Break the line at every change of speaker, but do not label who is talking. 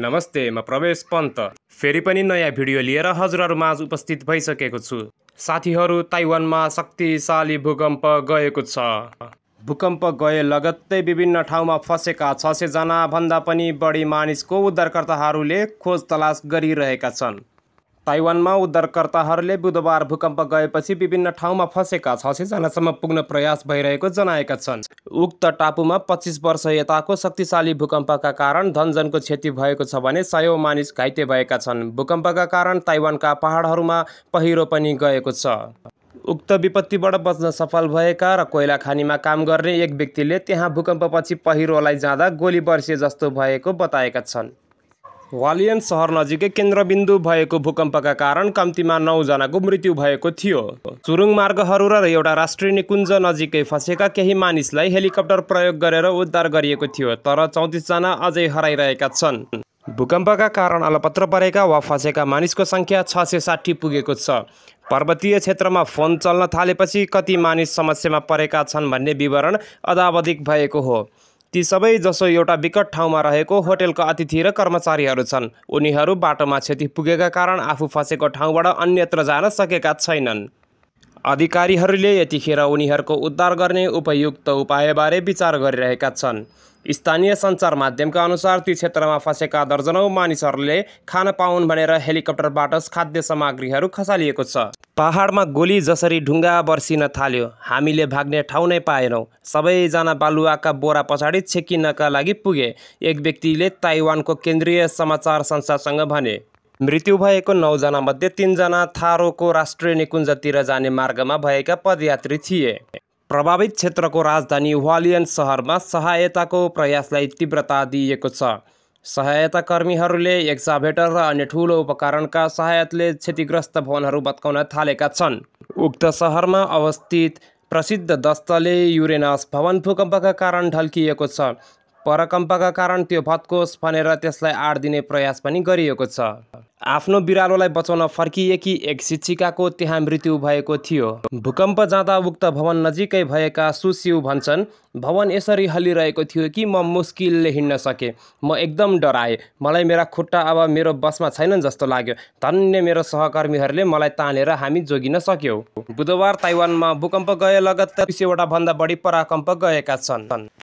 नमस्ते म प्रवेश पन्त फेरि पनि नयाँ भिडियो लिएर हजुरहरूमाझ उपस्थित भइसकेको छु साथीहरू ताइवानमा शक्तिशाली भूकम्प गएको छ भूकम्प गए लगत्तै विभिन्न ठाउँमा फँसेका छ भन्दा पनि बढी मानिसको उद्धारकर्ताहरूले खोज तलास गरिरहेका छन् ताइवानमा उद्धारकर्ताहरूले बुधबार भूकम्प गएपछि विभिन्न ठाउँमा फँसेका छ सयजनासम्म पुग्न प्रयास भइरहेको जनाएका छन् उक्त टापुमा पच्चिस वर्ष यताको शक्तिशाली भूकम्पका कारण धनजनको क्षति भएको छ भने सयौँ मानिस घाइते भएका छन् भूकम्पका कारण ताइवानका पहाडहरूमा पहिरो पनि गएको छ उक्त विपत्तिबाट बच्न सफल भएका र कोइला खानीमा काम गर्ने एक व्यक्तिले त्यहाँ भूकम्पपछि पहिरोलाई जाँदा गोली वर्षे जस्तो भएको बताएका छन् वालियन सहर नजिकै केन्द्रबिन्दु भएको भूकम्पका कारण कम्तीमा नौजनाको मृत्यु भएको थियो चुरुङ मार्गहरू र एउटा राष्ट्रिय निकुञ्ज नजिकै फँसेका केही मानिसलाई हेलिकप्टर प्रयोग गरेर उद्धार गरिएको थियो तर चौतिसजना अझै हराइरहेका छन् भूकम्पका कारण अलपत्र परेका वा फँसेका मानिसको सङ्ख्या छ सय साठी पुगेको छ पर्वतीय क्षेत्रमा फोन चल्न थालेपछि कति मानिस समस्यामा परेका छन् भन्ने विवरण अदावधिक भएको हो ती जसो एउटा विकट ठाउँमा रहेको होटेलका अतिथि र कर्मचारीहरू छन् उनीहरू बाटोमा क्षति पुगेका कारण आफू फँसेको ठाउँबाट अन्यत्र जान सकेका छैनन् अधिकारीहरूले यतिखेर उनीहरूको उद्धार गर्ने उपयुक्त उपायबारे विचार गरिरहेका छन् स्थानीय सञ्चार माध्यमका अनुसार ती क्षेत्रमा फँसेका दर्जनौ मानिसहरूले खान पाउन् भनेर हेलिकप्टरबाट खाद्य सामग्रीहरू खसालिएको छ पहाडमा गोली जसरी ढुङ्गा बर्सिन थाल्यो हामीले भाग्ने ठाउँ नै पाएनौँ सबैजना बालुवाका बोरा पछाडि छेकिनका लागि पुगे एक व्यक्तिले ताइवानको केन्द्रीय समाचार संस्थासँग भने मृत्यु भएको नौजनामध्ये तिनजना थारोको राष्ट्रिय निकुञ्जतिर जाने मार्गमा भएका पदयात्री थिए प्रभावित क्षेत्रको राजधानी वालियन सहरमा सहायताको प्रयासलाई तीव्रता दिइएको छ सहायता कर्मीहरूले एक्जाभेटर र अन्य ठुलो उपकरणका सहायताले क्षतिग्रस्त भवनहरू बत्काउन थालेका छन् उक्त सहरमा अवस्थित प्रसिद्ध दस्तले युरेनस भवन भूकम्पका कारण ढल्किएको छ परकम्पका कारण त्यो भत्कोस् भनेर त्यसलाई आड दिने प्रयास पनि गरिएको छ आफ्नो बिरालोलाई बचाउन फर्किएकी एक शिक्षिकाको त्यहाँ मृत्यु भएको थियो भूकम्प जाँदा उक्त भवन नजिकै भएका सुशिव भन्छन् भवन यसरी हल्लिरहेको थियो कि म मुस्किलले हिँड्न सकेँ म एकदम डराएँ मलाई मेरा खुट्टा अब मेरो बसमा छैनन् जस्तो लाग्यो धन्य मेरो सहकर्मीहरूले मलाई तानेर हामी जोगिन सक्यौँ बुधबार ताइवानमा भूकम्प गए लगातार बिसवटा भन्दा बढी पराकम्प गएका छन्